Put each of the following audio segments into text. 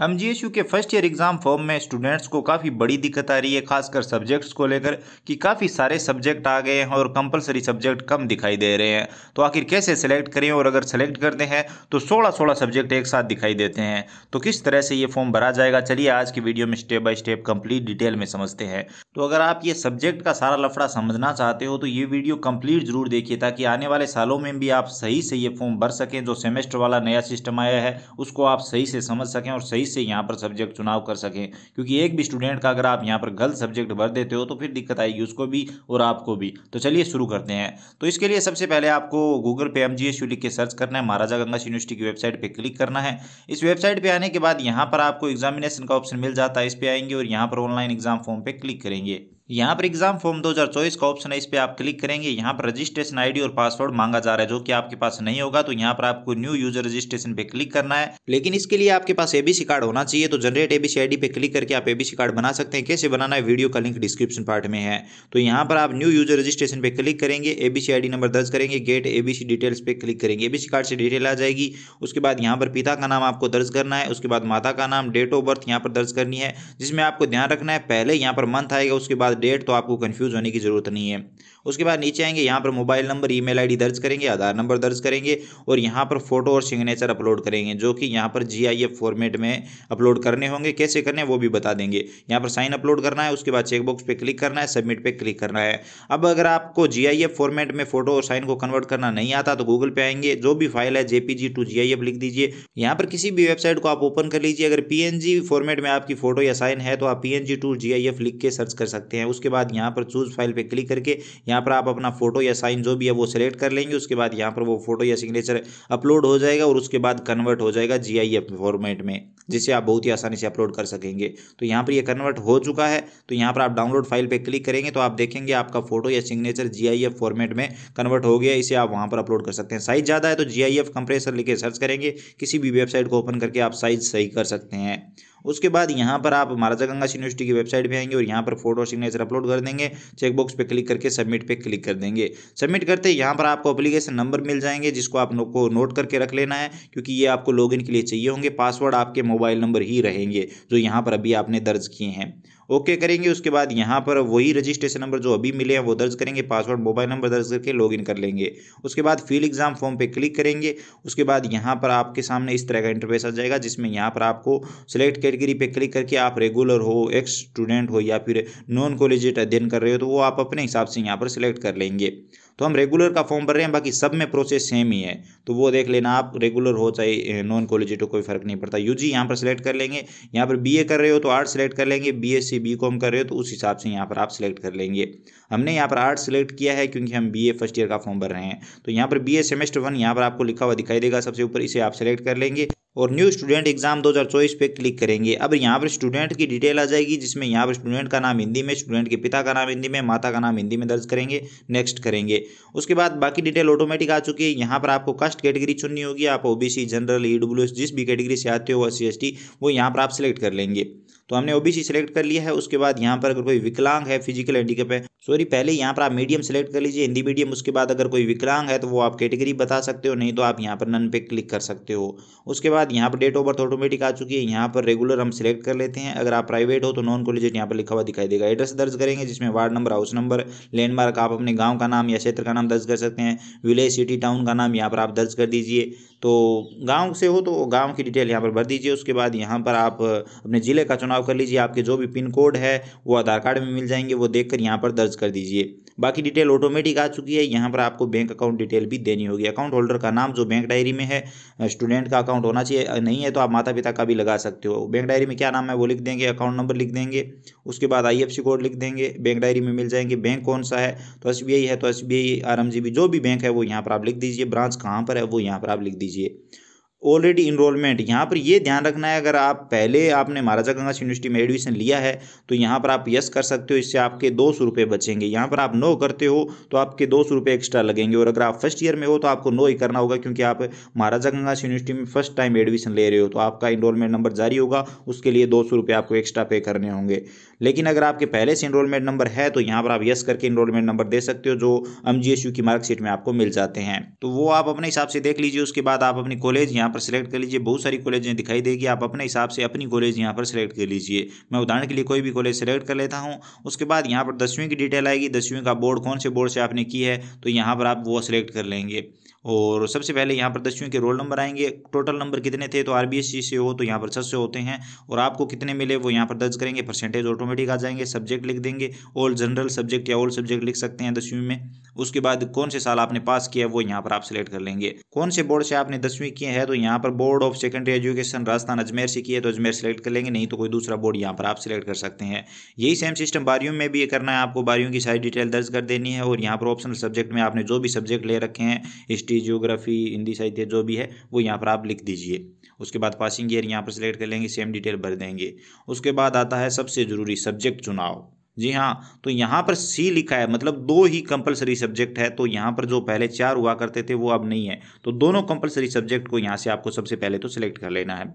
M के first year exam form में students को काफ़ी बड़ी दिक्कत आ रही है खासकर सब्जेक्ट्स को लेकर कि काफ़ी सारे सब्जेक्ट आ गए हैं और कंपलसरी सब्जेक्ट कम दिखाई दे रहे हैं तो आखिर कैसे सेलेक्ट करें और अगर सेलेक्ट करते हैं तो 16-16 सब्जेक्ट एक साथ दिखाई देते हैं तो किस तरह से ये फॉर्म भरा जाएगा चलिए आज की वीडियो में step by step complete detail में समझते हैं तो अगर आप ये सब्जेक्ट का सारा लफड़ा समझना चाहते हो तो ये वीडियो कम्प्लीट जरूर देखिए ताकि आने वाले सालों में भी आप सही से ये फॉर्म भर सकें जो सेमेस्टर वाला नया सिस्टम आया है उसको आप सही से समझ सकें और सही सही से यहाँ पर सब्जेक्ट चुनाव कर सकें क्योंकि एक भी स्टूडेंट का अगर आप यहाँ पर गलत सब्जेक्ट भर देते हो तो फिर दिक्कत आएगी उसको भी और आपको भी तो चलिए शुरू करते हैं तो इसके लिए सबसे पहले आपको गूगल पे एम लिख के सर्च करना है महाराजा गंगा यूनिवर्सिटी की वेबसाइट पर क्लिक करना है इस वेबसाइट पर आने के बाद यहाँ पर आपको एग्जामिनेशन का ऑप्शन मिल जाता है इस पर आएंगे और यहाँ पर ऑनलाइन एग्जाम फॉर्म पर क्लिक करेंगे यहाँ पर एग्जाम फॉर्म 2024 का ऑप्शन है इस पर आप क्लिक करेंगे यहाँ पर रजिस्ट्रेशन आईडी और पासवर्ड मांगा जा रहा है जो कि आपके पास नहीं होगा तो यहाँ पर आपको न्यू यूजर रजिस्ट्रेशन पे क्लिक करना है लेकिन इसके लिए आपके पास एबीसी कार्ड होना चाहिए तो जनरेट एबीसी आईडी पे क्लिक करके आप एबीसी कार्ड बना सकते हैं कैसे बनाना है वीडियो का लिंक डिस्क्रिप्शन पार्ट में है तो यहाँ पर आप न्यू यूजर रजिस्ट्रेशन पे क्लिक करेंगे एबीसी डी नंबर दर्ज करेंगे गेट एबीसी डिटेल्स पे क्लिक करेंगे एबीसी कार्ड से डिटेल आ जाएगी उसके बाद यहाँ पर पिता का नाम आपको दर्ज करना है उसके बाद माता का नाम डेट ऑफ बर्थ यहाँ पर दर्ज करनी है जिसमें आपको ध्यान रखना है पहले यहाँ पर मंथ आएगा उसके बाद डेट तो आपको कन्फ्यूज़ होने की ज़रूरत नहीं है उसके बाद नीचे आएंगे यहाँ पर मोबाइल नंबर ईमेल आईडी दर्ज करेंगे आधार नंबर दर्ज करेंगे और यहाँ पर फोटो और सिग्नेचर अपलोड करेंगे जो कि यहाँ पर जी फॉर्मेट में अपलोड करने होंगे कैसे करने वो भी बता देंगे यहाँ पर साइन अपलोड करना है उसके बाद चेकबॉक्स पर क्लिक करना है सबमिट पर क्लिक करना है अब अगर आपको जी फॉर्मेट में फोटो और साइन को कन्वर्ट करना नहीं आता तो गूगल पे आएंगे जो भी फाइल है जेपीजी टू जी लिख दीजिए यहाँ पर किसी भी वेबसाइट को आप ओपन कर लीजिए अगर पीएनजी फॉर्मेट में आपकी फोटो या साइन है तो आप एन जी टू एफ लिख के सर्च कर सकते हैं उसके बाद यहाँ पर चूज फाइल पे क्लिक करके यहाँ पर आप अपना फोटो या साइन जो भी है वो सिलेक्ट कर लेंगे उसके बाद यहाँ पर वो फोटो या सिग्नेचर अपलोड हो जाएगा और उसके बाद कन्वर्ट हो जाएगा जी फॉर्मेट में जिसे आप बहुत ही आसानी से अपलोड कर सकेंगे तो यहाँ पर ये यह कन्वर्ट हो चुका है तो यहाँ पर आप डाउनलोड फाइल पर क्लिक करेंगे तो आप देखेंगे आपका फोटो या सिग्नेचर जी फॉर्मेट में कन्वर्ट हो गया इसे आप वहाँ पर अपलोड कर सकते हैं साइज ज़्यादा है तो जी आई कंप्रेसर लिखे सर्च करेंगे किसी भी वेबसाइट को ओपन करके आप साइज सही कर सकते हैं उसके बाद यहाँ पर आप महाराजा गंगा यूनिवर्सिटी की वेबसाइट पर आएंगे और यहाँ पर फोटो सिग्नेचर अपलोड कर देंगे चेकबॉक्स पर क्लिक करके सबमिट पर क्लिक कर देंगे सबमिट करते यहाँ पर आपको अप्लीकेशन नंबर मिल जाएंगे जिसको आप को नोट करके रख लेना है क्योंकि ये आपको लॉग के लिए चाहिए होंगे पासवर्ड आपके मोबाइल नंबर ही रहेंगे जो यहाँ पर अभी आपने दर्ज किए हैं ओके करेंगे उसके बाद यहाँ पर वही रजिस्ट्रेशन नंबर जो अभी मिले हैं वो दर्ज करेंगे पासवर्ड मोबाइल नंबर दर्ज करके लॉग कर लेंगे उसके बाद फील एग्जाम फॉर्म पर क्लिक करेंगे उसके बाद यहाँ पर आपके सामने इस तरह का इंटरफेस आ जाएगा जिसमें यहाँ पर आपको सिलेक्ट कैटेगरी पर क्लिक करके आप रेगुलर हो एक्स स्टूडेंट हो या फिर नॉन कॉलेजिएट अध्ययन कर रहे हो तो वो आप अपने हिसाब से यहाँ पर सिलेक्ट कर लेंगे तो हम रेगुलर का फॉर्म भर रहे हैं बाकी सब में प्रोसेस सेम ही है तो वो देख लेना आप रेगुलर हो चाहे नॉन कॉलेजिटो कोई फर्क नहीं पड़ता यू जी यहाँ पर सिलेक्ट कर लेंगे यहाँ पर बी ए कर रहे हो तो आर्ट सेलेक्ट कर लेंगे B S C B com कर रहे हो तो उस हिसाब से यहाँ पर आप सिलेक्ट कर लेंगे हमने यहाँ पर आर्ट सेलेक्ट किया है क्योंकि हम बी ए फर्स्ट ईयर का फॉर्म भर रहे हैं तो यहाँ पर बी ए सेमेस्टर वन यहाँ पर आपको लिखा हुआ दिखाई देगा सबसे ऊपर इसे आप सेलेक्ट कर लेंगे और न्यू स्टूडेंट एग्जाम 2024 पे क्लिक करेंगे अब यहाँ पर स्टूडेंट की डिटेल आ जाएगी जिसमें यहाँ पर स्टूडेंट का नाम हिंदी में स्टूडेंट के पिता का नाम हिंदी में माता का नाम हिंदी में दर्ज करेंगे नेक्स्ट करेंगे उसके बाद बाकी डिटेल ऑटोमेटिक आ चुकी है यहाँ पर आपको कास्ट कैटेगरी चुननी होगी आप ओबीसी जनरल ई जिस भी कैटेगरी से आते हो एस सी वो यहाँ पर आप सिलेक्ट कर लेंगे तो हमने ओबीसी सेलेक्ट कर लिया है उसके बाद यहाँ पर अगर कोई विकलांग है फिजिकल हैंडीकेप है सॉरी पहले यहाँ पर आप मीडियम सेलेक्ट कर लीजिए हिंदी मीडियम उसके बाद अगर कोई विकलांग है तो वो आप कैटेगरी बता सकते हो नहीं तो आप यहाँ पर नन पे क्लिक कर सकते हो उसके बाद यहाँ पर डेट ऑफ बर्थ ऑटोमेटिक आ चुकी है यहाँ पर रेगुलर हम सिलेक्ट कर लेते हैं अगर आप प्राइवेट हो तो नॉन कॉलेजेट यहाँ पर लिखा हुआ दिखाई देगा एड्रेस दर्ज करेंगे जिसमें ward number house number landmark आप अपने गाँव का नाम या क्षेत्र का नाम दर्ज कर सकते हैं विलेज सिटी टाउन का नाम यहाँ पर आप दर्ज कर दीजिए तो गाँव से हो तो गाँव की डिटेल यहाँ पर भर दीजिए उसके बाद यहाँ पर आप अपने ज़िले का चुनाव बदलाव कर लीजिए आपके जो भी पिन कोड है वो आधार कार्ड में मिल जाएंगे वो देखकर यहाँ पर दर्ज कर दीजिए बाकी डिटेल ऑटोमेटिक आ चुकी है यहाँ पर आपको बैंक अकाउंट डिटेल भी देनी होगी अकाउंट होल्डर का नाम जो बैंक डायरी में है स्टूडेंट का अकाउंट होना चाहिए नहीं है तो आप माता पिता का भी लगा सकते हो बैंक डायरी में क्या नाम है वो लिख देंगे अकाउंट नंबर लिख देंगे उसके बाद आई कोड लिख देंगे बैंक डायरी में मिल जाएंगे बैंक कौन सा है तो एस है तो एस बी जो भी बैंक है वो यहाँ पर आप लिख दीजिए ब्रांच कहाँ पर है वो यहाँ पर आप लिख दीजिए ऑलरेडी इनरोलमेंट यहाँ पर ये ध्यान रखना है अगर आप पहले आपने महाराजा गंगा यूनिवर्सिटी में एडमिशन लिया है तो यहाँ पर आप यस कर सकते हो इससे आपके दो सौ रुपये बचेंगे यहाँ पर आप नो करते हो तो आपके दो सौ रुपये एक्स्ट्रा लगेंगे और अगर आप फर्स्ट ईयर में हो तो आपको नो ही करना होगा क्योंकि आप महाराजा गंगा यूनिवर्सिटी में फर्स्ट टाइम एडमिशन ले रहे हो तो आपका इनरोलमेंट नंबर जारी होगा उसके लिए दो सौ आपको एक्स्ट्रा पे करने होंगे लेकिन अगर आपके पहले से इनरोलमेंट नंबर है तो यहाँ पर आप यस करके इनरोलमेंट नंबर दे सकते हो जो एम की मार्कशीट में आपको मिल जाते हैं तो वो आप अपने हिसाब से देख लीजिए उसके बाद आप अपनी कॉलेज यहाँ पर सिलेक्ट कर लीजिए बहुत सारी कॉलेजें दिखाई देगी आप अपने हिसाब से अपनी कॉलेज यहाँ पर सिलेक्ट कर लीजिए मैं उदाहरण के लिए कोई भी कॉलेज सेलेक्ट कर लेता हूँ उसके बाद यहाँ पर दसवीं की डिटेल आएगी दसवीं का बोर्ड कौन से बोर्ड से आपने की है तो यहाँ पर आप वो सिलेक्ट कर लेंगे और सबसे पहले यहाँ पर दसवीं के रोल नंबर आएंगे टोटल नंबर कितने थे तो आर से हो तो यहाँ पर छः होते हैं और आपको कितने मिले वो यहाँ पर दर्ज करेंगे परसेंटेज ऑटोमेटिक आ जाएंगे सब्जेक्ट लिख देंगे ऑल जनरल सब्जेक्ट या ऑल सब्जेक्ट लिख सकते हैं दसवीं में उसके बाद कौन से साल आपने पास किया वो यहाँ पर आप सिलेक्ट कर लेंगे कौन से बोर्ड से आपने दसवीं किए हैं तो यहाँ पर board of secondary education Rajasthan Ajmer से किए तो अजमेर सेलेक्ट कर लेंगे नहीं तो कोई दूसरा बोर्ड यहाँ पर आप सिलेक्ट कर सकते हैं यही सेम सिस्टम बारियों में भी ये करना है आपको बारियों की सारी डिटेल दर्ज कर देनी है और यहाँ पर ऑप्शनल सब्जेक्ट में आपने जो भी सब्जेक्ट ले रखे हैं हिस्ट्री हिस्ट्री जियोग्राफी हिंदी साहित्य जो भी है वो यहाँ पर आप लिख दीजिए उसके बाद पासिंग ईयर यहाँ पर सिलेक्ट कर लेंगे सेम डिटेल भर देंगे उसके बाद आता है सबसे ज़रूरी सब्जेक्ट चुनाव जी हाँ तो यहाँ पर सी लिखा है मतलब दो ही कंपलसरी सब्जेक्ट है तो यहाँ पर जो पहले चार हुआ करते थे वो अब नहीं है तो दोनों कंपलसरी सब्जेक्ट को यहाँ से आपको सबसे पहले तो सिलेक्ट कर लेना है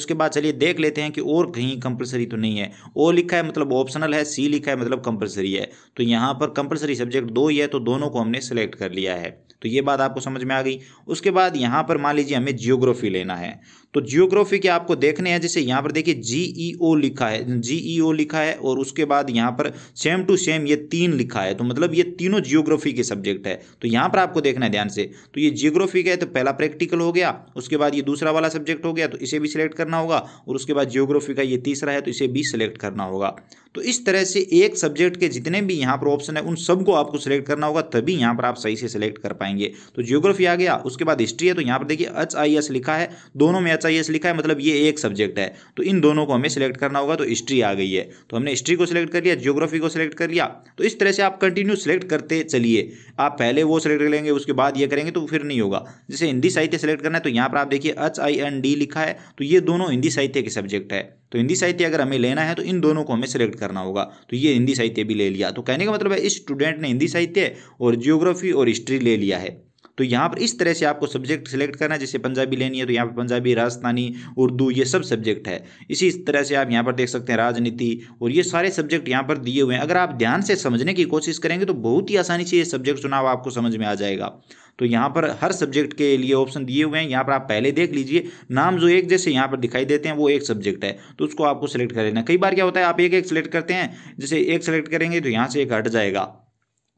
उसके बाद चलिए देख लेते हैं कि और कहीं कंपलसरी तो नहीं है ओ लिखा है मतलब ऑप्शनल है सी लिखा है मतलब कंपलसरी है तो यहाँ पर कंपलसरी सब्जेक्ट दो ही है तो दोनों को हमने सेलेक्ट कर लिया है तो ये बात आपको समझ में आ गई उसके बाद यहाँ पर मान लीजिए हमें जियोग्राफी लेना है तो जियोग्राफी के आपको देखने हैं जैसे यहाँ पर देखिए जीईओ e लिखा है जीईओ e लिखा है और उसके बाद यहाँ पर सेम टू सेम ये तीन लिखा है तो मतलब ये तीनों जियोग्राफी के सब्जेक्ट है तो यहाँ पर आपको देखना है ध्यान से तो ये जियोग्राफी का है तो पहला प्रैक्टिकल हो गया उसके बाद ये दूसरा वाला सब्जेक्ट हो गया तो इसे भी सिलेक्ट करना होगा और उसके बाद जियोग्राफी का ये तीसरा है तो इसे भी सिलेक्ट करना होगा तो इस तरह से एक सब्जेक्ट के जितने भी यहाँ पर ऑप्शन है उन सबको आपको सिलेक्ट करना होगा तभी यहाँ पर आप सही से सिलेक्ट कर पाएंगे तो जियोग्राफी आ गया उसके बाद हिस्ट्री है तो यहाँ पर देखिए एच आई एस लिखा है दोनों में एच एस लिखा है मतलब ये एक सब्जेक्ट है तो इन दोनों को हमें सिलेक्ट करना होगा तो हिस्ट्री आ गई है तो हमने हिस्ट्री को सिलेक्ट कर लिया जियोग्राफी को सिलेक्ट कर लिया तो इस तरह से आप कंटिन्यू सिलेक्ट करते चलिए आप पहले वो सिलेक्ट कर लेंगे उसके बाद ये करेंगे तो फिर नहीं होगा जैसे हिंदी साहित्य सेलेक्ट करना है तो यहाँ पर आप देखिए एच आई एन डी लिखा है तो ये दोनों हिंदी साहित्य के सब्जेक्ट है तो हिंदी साहित्य अगर हमें लेना है तो इन दोनों को हमें सिलेक्ट करना होगा तो ये हिंदी साहित्य भी ले लिया तो कहने का मतलब है इस स्टूडेंट ने हिंदी साहित्य और जियोग्राफी और हिस्ट्री ले लिया है तो यहाँ पर इस तरह से आपको सब्जेक्ट सेलेक्ट करना है जैसे पंजाबी लेनी है तो यहाँ पर पंजाबी राजस्थानी उर्दू ये सब सब्जेक्ट है इसी तरह से आप यहाँ पर देख सकते हैं राजनीति और ये सारे सब्जेक्ट यहाँ पर दिए हुए हैं अगर आप ध्यान से समझने की कोशिश करेंगे तो बहुत ही आसानी से ये सब्जेक्ट चुनाव आपको समझ में आ जाएगा तो यहाँ पर हर सब्जेक्ट के लिए ऑप्शन दिए हुए हैं यहाँ पर आप पहले देख लीजिए नाम जो एक जैसे यहाँ पर दिखाई देते हैं वो एक सब्जेक्ट है तो उसको आपको सेलेक्ट कर लेना कई बार क्या होता है आप एक एक सेलेक्ट करते हैं जैसे एक सेलेक्ट करेंगे तो यहाँ से एक हट जाएगा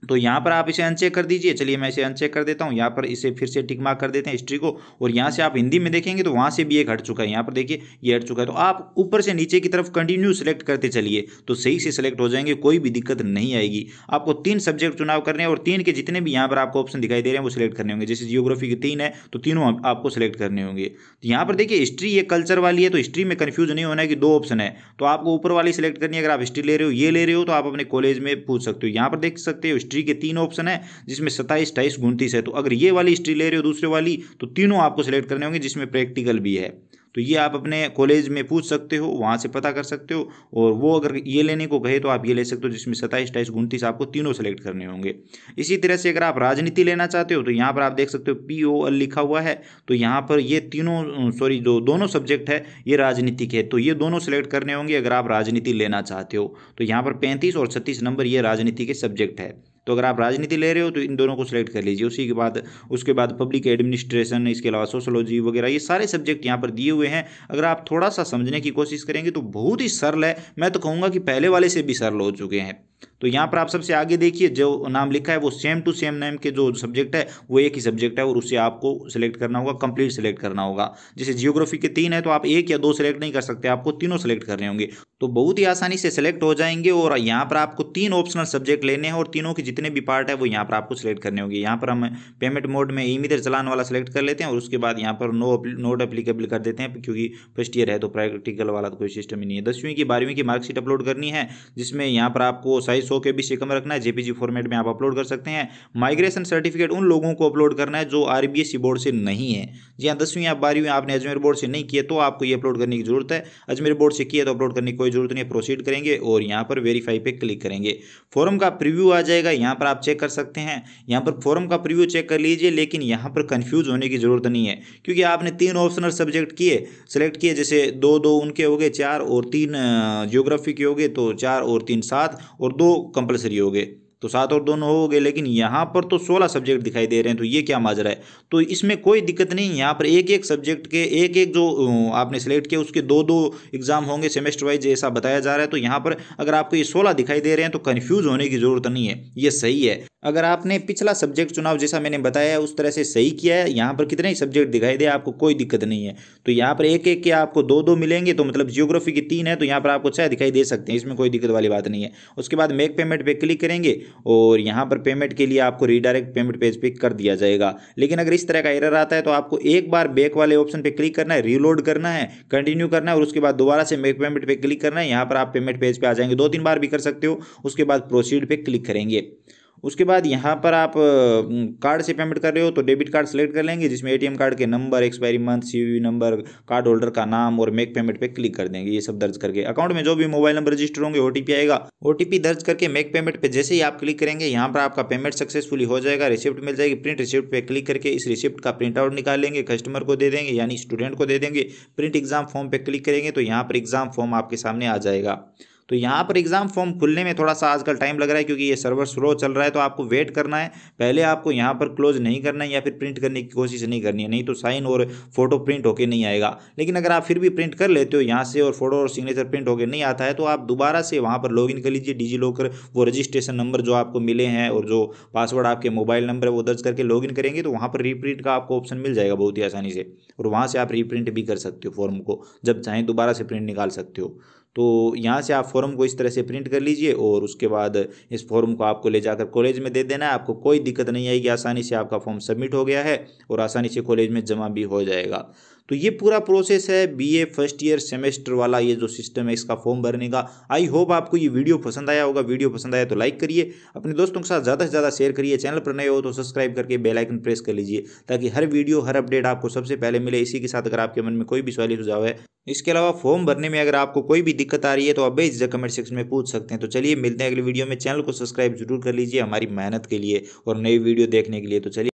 तो यहाँ पर आप इसे अनचेक कर दीजिए चलिए मैं इसे अनचेक कर देता हूँ यहाँ पर इसे फिर से टिक मार्क कर देते हैं हिस्ट्री को और यहाँ से आप हिंदी में देखेंगे तो वहाँ से भी एक हट चुका है यहाँ पर देखिए ये हट चुका है तो आप ऊपर से नीचे की तरफ कंटिन्यू सेलेक्ट करते चलिए तो सही से सिलेक्ट हो जाएंगे कोई भी दिक्कत नहीं आएगी आपको तीन सब्जेक्ट चुनाव करने हैं और तीन के जितने भी यहाँ पर आपको ऑप्शन दिखाई दे रहे हैं वो सिलेक्ट करने होंगे जैसे जियोग्राफी के तीन है तो तीनों आपको सिलेक्ट करने होंगे तो यहाँ पर देखिए हिस्ट्री ये कल्चर वाली है तो हिस्ट्री में कन्फ्यूज नहीं होना है कि दो ऑप्शन है तो आपको ऊपर वाली सिलेक्ट करनी है अगर आप हिस्ट्री ले रहे हो ये ले रहे हो तो आप अपने कॉलेज में पूछ सकते हो यहाँ पर देख सकते हो हिस्ट्री के तीन ऑप्शन है जिसमें सत्ताईस अट्ठाईस उनतीस है तो अगर ये वाली हिस्ट्री ले रहे हो दूसरे वाली तो तीनों आपको सेलेक्ट करने होंगे जिसमें प्रैक्टिकल भी है तो ये आप अपने कॉलेज में पूछ सकते हो वहाँ से पता कर सकते हो और वो अगर ये लेने को कहे तो आप ये ले सकते हो जिसमें सत्ताईस अट्ठाईस उनतीस आपको तीनों सेलेक्ट करने होंगे इसी तरह से अगर आप राजनीति लेना चाहते हो तो यहाँ पर आप देख सकते हो पी ओ एल लिखा हुआ है तो यहाँ पर ये तीनों सॉरी जो दोनों सब्जेक्ट है ये राजनीतिक है तो ये दोनों सेलेक्ट करने होंगे अगर आप राजनीति लेना चाहते हो तो यहाँ पर पैंतीस और छत्तीस नंबर ये राजनीति के सब्जेक्ट है तो अगर आप राजनीति ले रहे हो तो इन दोनों को सिलेक्ट कर लीजिए उसी के बाद उसके बाद पब्लिक एडमिनिस्ट्रेशन इसके अलावा सोशोलॉजी वगैरह ये सारे सब्जेक्ट यहाँ पर दिए हुए हैं अगर आप थोड़ा सा समझने की कोशिश करेंगे तो बहुत ही सरल है मैं तो कहूँगा कि पहले वाले से भी सरल हो चुके हैं तो यहाँ पर आप सबसे आगे देखिए जो नाम लिखा है वो सेम टू सेम नेम के जो सब्जेक्ट है वो एक ही सब्जेक्ट है और उसे आपको सेलेक्ट करना होगा कंप्लीट सेलेक्ट करना होगा जैसे जियोग्राफी के तीन है तो आप एक या दो सिलेक्ट नहीं कर सकते आपको तीनों सेलेक्ट करने होंगे तो बहुत ही आसानी से सिलेक्ट हो जाएंगे और यहाँ पर आपको तीन ऑप्शनल सब्जेक्ट लेने हैं और तीनों के जितने भी पार्ट है वो यहाँ पर आपको सेलेक्ट करने होंगे यहाँ पर हम पेमेंट मोड में ई ईमीदर चलाने वाला सेलेक्ट कर लेते हैं और उसके बाद यहाँ पर नो नोट अप्लीकेबल कर देते हैं क्योंकि फर्स्ट ईयर है तो प्रैक्टिकल वाला तो कोई सिस्टम ही नहीं है दसवीं की बारहवीं की मार्कशीट अपलोड करनी है जिसमें यहाँ पर आपको साइज सौ के बी से कम रखना है जेपीजी फॉर्मेट में आप अपलोड कर सकते हैं माइग्रेशन सर्टिफिकेट उन लोगों को अपलोड करना है जो आरबीएससी बोर्ड e से नहीं है जी हाँ दसवीं या बारहवीं आपने अजमेर बोर्ड से नहीं किया तो आपको ये अपलोड करने की जरूरत है अजमेर बोर्ड से किया तो अपलोड करने की कोई जरूरत नहीं है प्रोसीड करेंगे और यहाँ पर वेरीफाई पर क्लिक करेंगे फॉर्म का प्रिव्यू आ जाएगा यहाँ पर आप चेक कर सकते हैं यहाँ पर फॉर्म का प्रिव्यू चेक कर लीजिए लेकिन यहाँ पर कन्फ्यूज होने की जरूरत नहीं है क्योंकि आपने तीन ऑप्शनल सब्जेक्ट किए सेलेक्ट किए जैसे दो दो उनके हो गए चार और तीन ज्योग्राफी के हो गए तो चार और तीन सात और दो कंपलसरी हो गए तो सात और दोनों हो गए लेकिन यहाँ पर तो सोलह सब्जेक्ट दिखाई दे रहे हैं तो ये क्या माजरा है तो इसमें कोई दिक्कत नहीं यहाँ पर एक एक सब्जेक्ट के एक एक जो आपने सेलेक्ट किया उसके दो दो एग्ज़ाम होंगे सेमेस्टर वाइज ऐसा बताया जा रहा है तो यहाँ पर अगर आपको ये सोलह दिखाई दे रहे हैं तो कन्फ्यूज़ होने की ज़रूरत नहीं है ये सही है अगर आपने पिछला सब्जेक्ट चुनाव जैसा मैंने बताया है उस तरह से सही किया है यहाँ पर कितने ही सब्जेक्ट दिखाई दे आपको कोई दिक्कत नहीं है तो यहाँ पर एक एक के आपको दो दो मिलेंगे तो मतलब जियोग्राफी की तीन है तो यहाँ पर आपको छह दिखाई दे सकते हैं इसमें कोई दिक्कत वाली बात नहीं है उसके बाद मेक पेमेंट पे क्लिक करेंगे और यहाँ पर पेमेंट के लिए आपको रीडायरेक्ट पेमेंट पेज पे कर दिया जाएगा लेकिन अगर इस तरह का एरर आता है तो आपको एक बार बैक वाले ऑप्शन पे क्लिक करना है रीलोड करना है कंटिन्यू करना है और उसके बाद दोबारा से मेक पेमेंट पे क्लिक करना है यहाँ पर आप पेमेंट पेज पे आ जाएंगे दो तीन बार भी कर सकते हो उसके बाद प्रोसीड पे क्लिक करेंगे उसके बाद यहाँ पर आप कार्ड से पेमेंट कर रहे हो तो डेबिट कार्ड सेलेक्ट कर लेंगे जिसमें एटीएम कार्ड के number expiry month C number card holder का नाम और मेक पेमेंट पे क्लिक कर देंगे ये सब दर्ज करके अकाउंट में जो भी मोबाइल नंबर रजिस्टर होंगे ओटीपी आएगा ओटीपी दर्ज करके मेक पेमेंट पे जैसे ही आप क्लिक करेंगे यहाँ पर आपका पेमेंट सक्सेसफुली हो जाएगा रिसिप्ट मिल जाएगी प्रिंट रिसिप्ट पे क्लिक करके इस रिसिप्ट का प्रिंट आउट निकाल लेंगे कस्टमर को दे देंगे यानी स्टूडेंट को दे देंगे प्रिंट एग्जाम फॉर्म पर क्लिक करेंगे तो यहाँ पर एग्जाम फॉर्म आपके सामने आ जाएगा तो यहाँ पर एग्ज़ाम फॉर्म खुलने में थोड़ा सा आजकल टाइम लग रहा है क्योंकि ये सर्वर स्लो चल रहा है तो आपको वेट करना है पहले आपको यहाँ पर क्लोज नहीं करना है या फिर प्रिंट करने की कोशिश नहीं करनी है नहीं तो साइन और फोटो प्रिंट होकर नहीं आएगा लेकिन अगर आप फिर भी प्रिंट कर लेते हो यहाँ से और फोटो और सिग्नेचर प्रिंट होकर नहीं आता है तो आप दोबारा से वहाँ पर लॉग कर लीजिए डिजी लॉकर वो रजिस्ट्रेशन नंबर जो आपको मिले हैं और जो पासवर्ड आपके मोबाइल नंबर है वो दर्ज करके लॉग करेंगे तो वहाँ पर रीप्रिंट का आपको ऑप्शन मिल जाएगा बहुत ही आसानी से और वहाँ से आप रीप्रिंट भी कर सकते हो फॉर्म को जब चाहें दोबारा से प्रिंट निकाल सकते हो तो यहाँ से आप फॉर्म को इस तरह से प्रिंट कर लीजिए और उसके बाद इस फॉर्म को आपको ले जाकर कॉलेज में दे देना है आपको कोई दिक्कत नहीं आएगी आसानी से आपका फॉर्म सबमिट हो गया है और आसानी से कॉलेज में जमा भी हो जाएगा तो ये पूरा प्रोसेस है बीए फर्स्ट ईयर सेमेस्टर वाला ये जो सिस्टम है इसका फॉर्म भरने का आई होप आपको ये वीडियो पसंद आया होगा वीडियो पसंद आया तो लाइक करिए अपने दोस्तों के साथ ज़्यादा से ज़्यादा शेयर करिए चैनल पर नए हो तो सब्सक्राइब करके बेलाइकन प्रेस कर लीजिए ताकि हर वीडियो हर अपडेट आपको सबसे पहले मिले इसी के साथ अगर आपके मन में कोई भी सवाल सुझाव है इसके अलावा फॉर्म भरने में अगर आपको कोई भी दिक्कत आ रही है तो आप जगह कमेंट सेक्शन में पूछ सकते हैं तो चलिए मिलते हैं अगले वीडियो में चैनल को सब्सक्राइब जरूर कर लीजिए हमारी मेहनत के लिए और नई वीडियो देखने के लिए तो चलिए